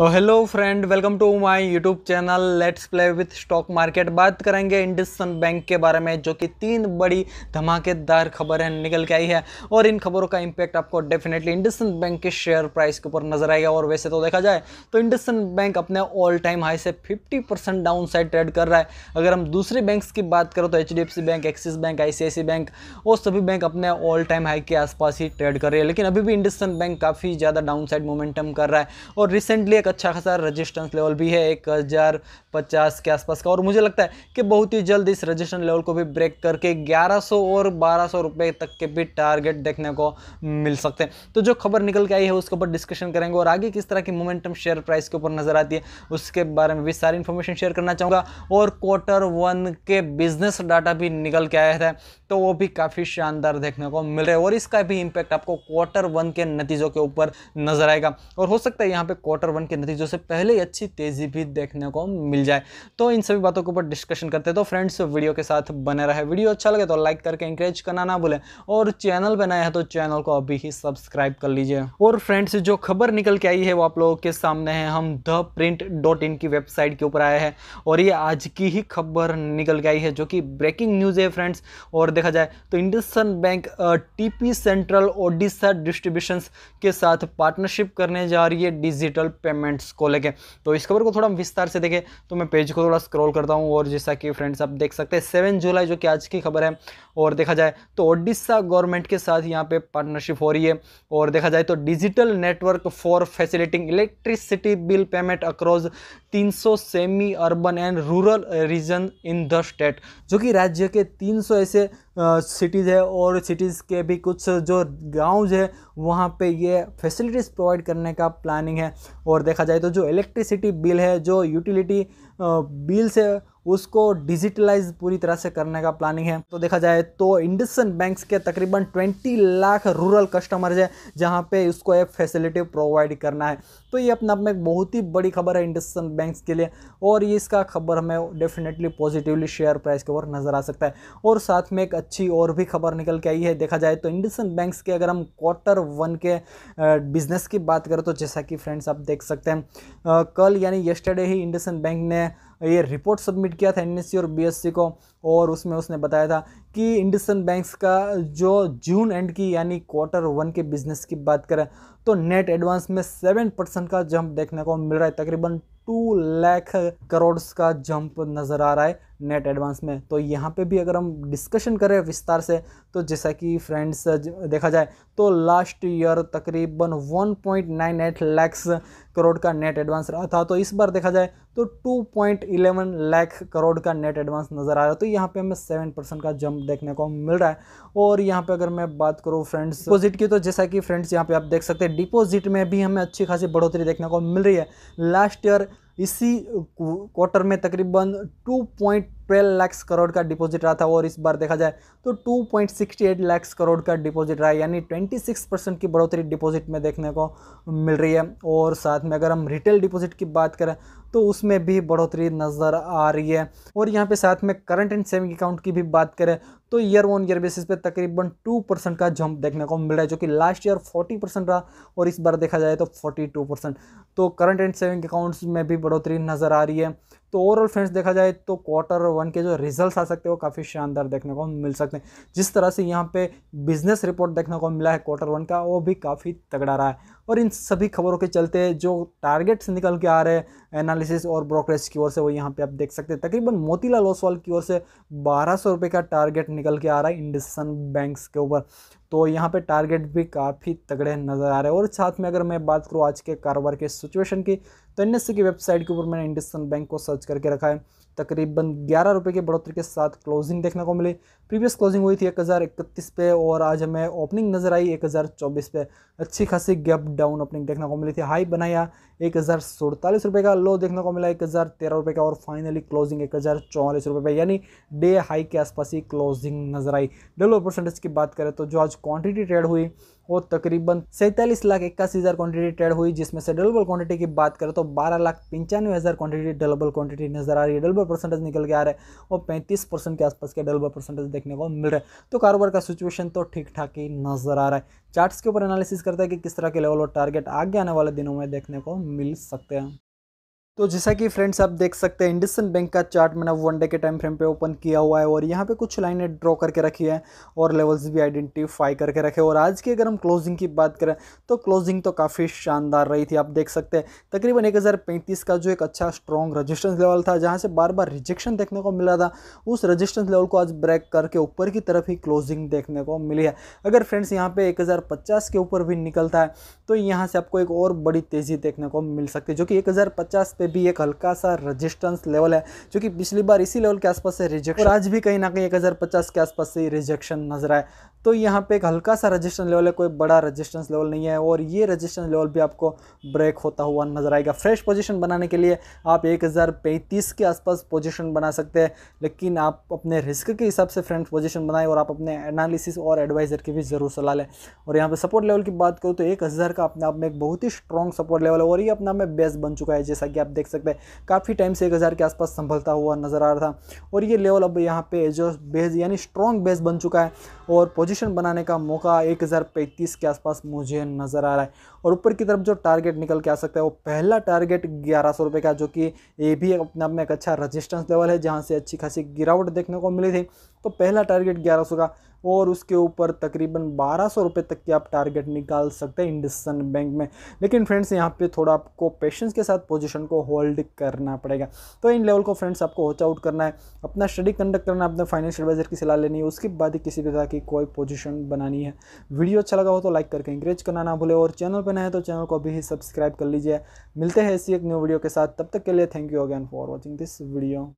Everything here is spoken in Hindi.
hello friend welcome to my YouTube channel let's play with stock market बात करेंगे इंडसन बैंक के बारे में जो कि तीन बड़ी धमाकेदार खबरें निकल के आई है और इन खबरों का इंपैक्ट आपको डेफिनेटली इंडसन बैंक के शेयर प्राइस के ऊपर नजर आएगा और वैसे तो देखा जाए तो इंडसन बैंक अपने ऑल टाइम हाई से fifty percent down side trade कर रहा है अगर हम दूसरे बैंक की बात करें तो H bank Axis bank I bank और सभी बैंक अपने ऑल टाइम हाई के आसपास ही ट्रेड कर रही है लेकिन अभी भी इंडसन बैंक काफ़ी ज़्यादा डाउन साइड मोमेंटम कर रहा है और रिसेंटली एक अच्छा खासा रजिस्टेंस लेवल भी है एक हज़ार पचास के आसपास का और मुझे लगता है कि बहुत ही जल्द इस रजिस्टेंस लेवल को भी ब्रेक करके ग्यारह सौ और बारह सौ रुपये तक के भी टारगेट देखने को मिल सकते हैं तो जो खबर निकल के आई है उसके ऊपर डिस्कशन करेंगे और आगे किस तरह की मोमेंटम शेयर प्राइस के ऊपर नज़र आती है उसके बारे में भी सारी इन्फॉर्मेशन शेयर करना चाहूँगा और क्वार्टर वन के बिजनेस डाटा भी निकल के आया था तो वो भी काफ़ी शानदार देखने को मिल रहा है और इसका भी इम्पैक्ट आपको क्वार्टर वन के नतीजों के ऊपर नज़र आएगा और हो सकता है यहाँ पे क्वार्टर वन के नतीजों से पहले ही अच्छी तेज़ी भी देखने को मिल जाए तो इन सभी बातों के ऊपर डिस्कशन करते हैं तो फ्रेंड्स वीडियो के साथ बने रहे वीडियो अच्छा लगे तो लाइक करके इंकरेज करना ना भूलें और चैनल बनाया है तो चैनल को अभी ही सब्सक्राइब कर लीजिए और फ्रेंड्स जो खबर निकल के आई है वो आप लोगों के सामने है हम द प्रिंट डॉट इन की वेबसाइट के ऊपर आए हैं और ये आज की ही खबर निकल के आई है जो कि ब्रेकिंग न्यूज़ है फ्रेंड्स और देखा जाए तो IndusInd bank TP central Odisha distribution के साथ पार्टनरशिप करने जा रही है डिजिटल पेमेंट रिक्वायरमेंट्स को लेके तो इस खबर को थोड़ा विस्तार से देखें तो मैं पेज को थोड़ा स्क्रॉल करता हूँ और जैसा कि फ्रेंड्स आप देख सकते हैं सेवन जुलाई जो कि आज की खबर है और देखा जाए तो ओडिशा गवर्नमेंट के साथ यहाँ पे पार्टनरशिप हो रही है और देखा जाए तो digital network for facilitating electricity bill payment across 300 semi urban and rural region in the state जो कि राज्य के 300 ऐसे सिटीज़ है और सिटीज़ के भी कुछ जो गाँव है वहाँ पे ये फैसिलिटीज़ प्रोवाइड करने का प्लानिंग है और देखा जाए तो जो इलेक्ट्रिसिटी बिल है जो यूटिलिटी बिल्स से उसको डिजिटलाइज पूरी तरह से करने का प्लानिंग है तो देखा जाए तो इंडसन बैंक्स के तकरीबन 20 लाख रूरल कस्टमर्स हैं जहाँ पे उसको ये फैसिलिटी प्रोवाइड करना है तो ये अपने आप में एक बहुत ही बड़ी खबर है इंडसन बैंक्स के लिए और ये इसका खबर हमें डेफिनेटली पॉजिटिवली शेयर प्राइस के ऊपर नज़र आ सकता है और साथ में एक अच्छी और भी खबर निकल के आई है देखा जाए तो इंडसन बैंक्स के अगर हम क्वार्टर वन के बिज़नेस की बात करें तो जैसा कि फ्रेंड्स आप देख सकते हैं कल यानी येस्टरडे ही इंडसन बैंक ने ये रिपोर्ट सबमिट किया था एनएससी और बीएससी को और उसमें उसने बताया था कि इंडसन बैंक्स का जो जून एंड की यानी क्वार्टर वन के बिजनेस की बात करें तो नेट एडवांस में सेवन परसेंट का जंप देखने को मिल रहा है तकरीबन टू लाख करोड़ का जंप नज़र आ रहा है नेट एडवांस में तो यहाँ पे भी अगर हम डिस्कशन करें विस्तार से तो जैसा कि फ्रेंड्स देखा जाए तो लास्ट ईयर तकरीबन 1.98 लैक्स करोड़ का नेट एडवांस रहा था तो इस बार देखा जाए तो 2.11 लाख करोड़ का नेट एडवांस नज़र आ रहा है तो यहाँ पे हमें सेवन परसेंट का जंप देखने को मिल रहा है और यहाँ पे अगर मैं बात करूँ फ्रेंड्स डिपोजिट की तो जैसा कि फ्रेंड्स यहाँ पर आप देख सकते हैं डिपोजिट में भी हमें अच्छी खासी बढ़ोतरी देखने को मिल रही है लास्ट ईयर इसी क्वार्टर में तकरीबन ट्वेल्व लैक्स करोड़ का डिपॉजिट रहा था और इस बार देखा जाए तो two point sixty eight lakh crore का डिपॉजिट रहा है यानी ट्वेंटी सिक्स परसेंट की बढ़ोतरी डिपॉजिट में देखने को मिल रही है और साथ में अगर हम रिटेल डिपॉजिट की बात करें तो उसमें भी बढ़ोतरी नज़र आ रही है और यहाँ पे साथ में करंट एंड सेविंग अकाउंट की भी बात करें तो ईयर ऑन ईयर बेसिस पे तकरीबन टू परसेंट का जंप देखने को मिल रहा है जो कि लास्ट ईयर फोर्टी परसेंट रहा और इस बार देखा जाए तो फोर्टी टू परसेंट तो करंट एंड सेविंग अकाउंट्स में भी बढ़ोतरी नज़र आ रही है तो ओवरऑल फ्रेंड्स देखा जाए तो क्वार्टर वन के जो रिजल्ट्स आ सकते हैं वो काफ़ी शानदार देखने को मिल सकते हैं जिस तरह से यहाँ पे बिजनेस रिपोर्ट देखने को मिला है क्वार्टर वन का वो भी काफ़ी तगड़ा रहा है और इन सभी खबरों के चलते जो टारगेट्स निकल के आ रहे हैं एनालिसिस और ब्रोकरेज की ओर से वो यहाँ पे आप देख सकते हैं तकरीबन मोतीलाल ओसवाल की ओर से बारह सौ रुपये का टारगेट निकल के आ रहा है इंडसन बैंक्स के ऊपर तो यहाँ पे टारगेट भी काफ़ी तगड़े नज़र आ रहे हैं और साथ में अगर मैं बात करूँ आज के कारोबार के सिचुएशन की तो एन की वेबसाइट के ऊपर मैंने इंडस्टन बैंक को सर्च करके रखा है तकरीबन ग्यारह रुपये की बढ़ोतरी के साथ क्लोजिंग देखने को मिली प्रीवियस क्लोजिंग हुई थी एक हज़ार इकतीस पे और आज हमें ओपनिंग नज़र आई एक हज़ार चौबीस पे अच्छी खासी गैप डाउन ओपनिंग देखने को मिली थी हाई बनाया एक हज़ार सड़तालीस रुपये का लो देखने को मिला एक हज़ार तेरह रुपये का और फाइनली क्लोजिंग एक हज़ार चौवालीस रुपये पे यानी डे हाई के आसपास ही क्लोजिंग नज़र आई डेलो परसेंटेज की बात करें तो जो आज क्वान्टिटी ट्रेड हुई और तकरीबन सैंतालीस लाख इक्यासी हज़ार क्वान्टिटी ट्रेड हुई जिसमें से डबल क्वांटिटी की बात करें तो बारह लाख पंचानवे हज़ार क्वान्टिटी डबल क्वांटिटी नजर आ रही है डबल परसेंटेज निकल के आ रहा है और पैंतीस परसेंट के आसपास के डबल परसेंटेज देखने को मिल रहा है तो कारोबार का सिचुएशन तो ठीक ठाक ही नजर आ रहा है चार्ट्स के ऊपर एनालिसिस करता है कि किस तरह के लेवल और टारगेट आगे आने वाले दिनों में देखने को मिल सकते हैं तो जैसा कि फ्रेंड्स आप देख सकते हैं इंडसन बैंक का चार्ट मैंने वन डे के टाइम फ्रेम पे ओपन किया हुआ है और यहाँ पे कुछ लाइनें ड्रॉ करके रखी है और लेवल्स भी आइडेंटिफाई करके रखे और आज की अगर हम क्लोजिंग की बात करें तो क्लोजिंग तो काफ़ी शानदार रही थी आप देख सकते हैं तकरीबन एक का जो एक अच्छा स्ट्रॉन्ग रजिस्टेंस लेवल था जहाँ से बार बार रिजेक्शन देखने को मिला था उस रजिस्टेंस लेवल को आज ब्रेक करके ऊपर की तरफ ही क्लोजिंग देखने को मिली है अगर फ्रेंड्स यहाँ पर एक के ऊपर भी निकलता है तो यहाँ से आपको एक और बड़ी तेज़ी देखने को मिल सकती है जो कि एक पे भी एक हल्का सा रजिस्टेंस लेवल है जो कि पिछली बार इसी लेवल के आसपास से रिजेक्शन आज भी कहीं ना कहीं एक के आसपास से रिजेक्शन नजर आए तो यहाँ पे एक हल्का सा रजिस्टेंस लेवल है कोई बड़ा रजिस्टेंस लेवल नहीं है और ये रजिस्टेंस लेवल भी आपको ब्रेक होता हुआ नजर आएगा फ्रेश पोजिशन बनाने के लिए आप एक के आसपास पोजिशन बना सकते हैं लेकिन आप अपने रिस्क के हिसाब से फ्रेंड पोजिशन बनाए और आप अपने एनालिसिस और एडवाइज़र की भी ज़रूर सलाह लें और यहाँ पर सपोर्ट लेवल की बात करूँ तो एक का अपने आप में एक बहुत ही स्ट्रॉन्ग सपोर्ट लेवल है और ये अपने आप में बेस्ट बन चुका है जैसा कि आप देख सकते हैं काफ़ी टाइम से एक हज़ार के आसपास संभलता हुआ नज़र आ रहा था और ये लेवल अब यहाँ पे जो बेस यानी स्ट्रॉन्ग बेस बन चुका है और पोजीशन बनाने का मौका एक के आसपास मुझे नज़र आ रहा है और ऊपर की तरफ जो टारगेट निकल के आ सकता है वो पहला टारगेट ग्यारह सौ का जो कि ये भी अपने आप में एक अच्छा रजिस्टेंस लेवल है जहाँ से अच्छी खासी गिरावट देखने को मिली थी तो पहला टारगेट ग्यारह का और उसके ऊपर तकरीबन बारह सौ रुपये तक के आप टारगेट निकाल सकते हैं इंडसन बैंक में लेकिन फ्रेंड्स यहाँ पे थोड़ा आपको पेशेंस के साथ पोजीशन को होल्ड करना पड़ेगा तो इन लेवल को फ्रेंड्स आपको वॉच आउट करना है अपना स्टडी कंडक्ट करना है अपने फाइनेंशियल एडवाइजर की सलाह लेनी है उसके बाद ही किसी भी तरह की कोई पोजिशन बनानी है वीडियो अच्छा लगा हो तो लाइक करके इंकरेज करना ना भूले और चैनल पर नए तो चैनल को अभी ही सब्सक्राइब कर लीजिए मिलते हैं ऐसी एक न्यू वीडियो के साथ तब तक के लिए thank you again for watching this video